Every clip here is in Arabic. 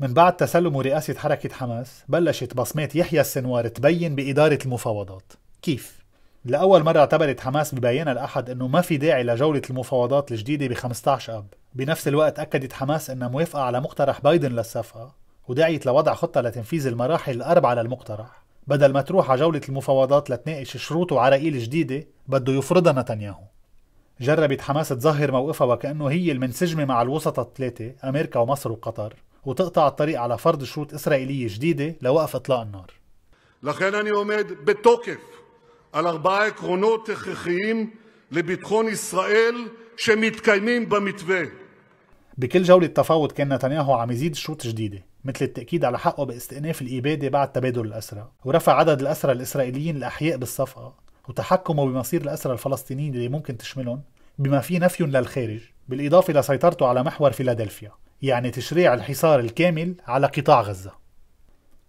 من بعد تسلم رئاسة حركة حماس بلشت بصمات يحيى السنوار تبين بإدارة المفاوضات كيف؟ لأول مرة اعتبرت حماس ببيانها الأحد أنه ما في داعي لجولة المفاوضات الجديدة ب 15 أب بنفس الوقت أكدت حماس أنها موافقة على مقترح بايدن للصفقة ودعيت لوضع خطة لتنفيذ المراحل الأربعة للمقترح بدل ما تروح على جولة المفاوضات لتناقش شروط وعراقيل جديدة بده يفرضها نتنياهو جربت حماس تظهر موقفها وكأنه هي المنسجمة مع الوسطى الثلاثة أمريكا ومصر وقطر وتقطع الطريق على فرض شروط إسرائيلية جديدة لوقف إطلاق النار לכן אני עומד בתוקף על ארבעה עקרונות הכרחיים לביטחון ישראל שמתקיימים במתווה. بكل جولة تفاوض كان نتنياهو عم يزيد شروط جديدة مثل التأكيد على حقه باستئناف الإبادة بعد تبادل الأسرى ورفع عدد الأسرى الإسرائيليين الأحياء بالصفقة وتحكمه بمصير الأسرى الفلسطينيين اللي ممكن تشملهم بما فيه نفي للخارج بالإضافة لسيطرته على محور فيلادلفيا يعني تشريع الحصار الكامل على قطاع غزة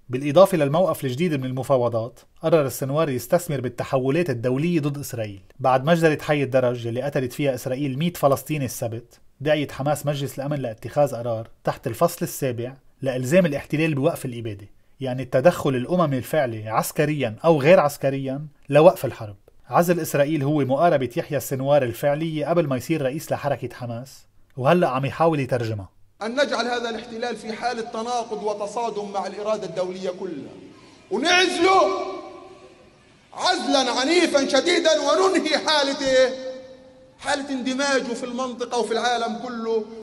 بالإضافة للموقف الجديد من المفاوضات قرر السنوار يستثمر بالتحولات الدولية ضد إسرائيل بعد مجزرة حي الدرج اللي قتلت فيها إسرائيل 100 فلسطيني السبت دعيت حماس مجلس الأمن لاتخاذ قرار تحت الفصل السابع لإلزام الاحتلال بوقف الإبادة يعني التدخل الأممي الفعلي عسكريا أو غير عسكريا لوقف الحرب عزل إسرائيل هو مقاربة يحيى السنوار الفعلية قبل ما يصير رئيس لحركة حماس وهلأ عم يحاول يترجمها أن نجعل هذا الاحتلال في حالة تناقض وتصادم مع الإرادة الدولية كلها ونعزله عزلا عنيفا شديدا وننهي حالة حالة اندماجه في المنطقة وفي العالم كله